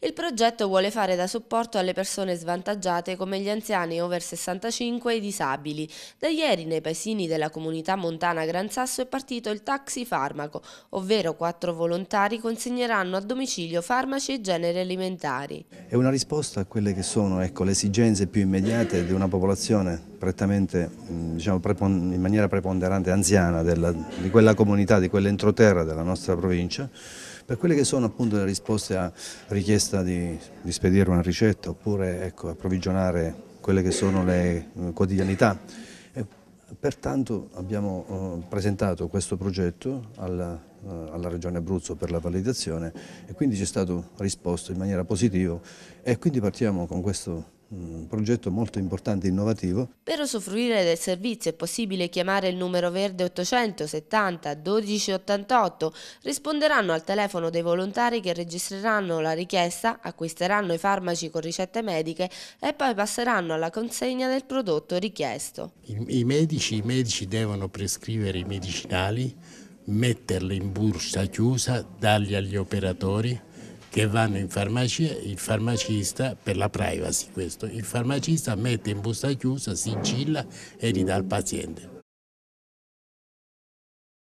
Il progetto vuole fare da supporto alle persone svantaggiate come gli anziani over 65 e i disabili. Da ieri nei paesini della comunità montana Gran Sasso è partito il taxi farmaco, ovvero quattro volontari consegneranno a domicilio farmaci e generi alimentari. È una risposta a quelle che sono ecco, le esigenze più immediate di una popolazione prettamente, diciamo, in maniera preponderante anziana della, di quella comunità, di quell'entroterra della nostra provincia per quelle che sono appunto le risposte a richiesta di, di spedire una ricetta oppure ecco, approvvigionare quelle che sono le eh, quotidianità. E pertanto abbiamo eh, presentato questo progetto alla, eh, alla Regione Abruzzo per la validazione e quindi ci è stato risposto in maniera positiva e quindi partiamo con questo un progetto molto importante e innovativo. Per usufruire del servizio è possibile chiamare il numero verde 870 1288. Risponderanno al telefono dei volontari che registreranno la richiesta, acquisteranno i farmaci con ricette mediche e poi passeranno alla consegna del prodotto richiesto. I, i, medici, i medici devono prescrivere i medicinali, metterli in borsa chiusa, darli agli operatori che vanno in farmacia, il farmacista, per la privacy questo, il farmacista mette in busta chiusa, sigilla e li dà al paziente.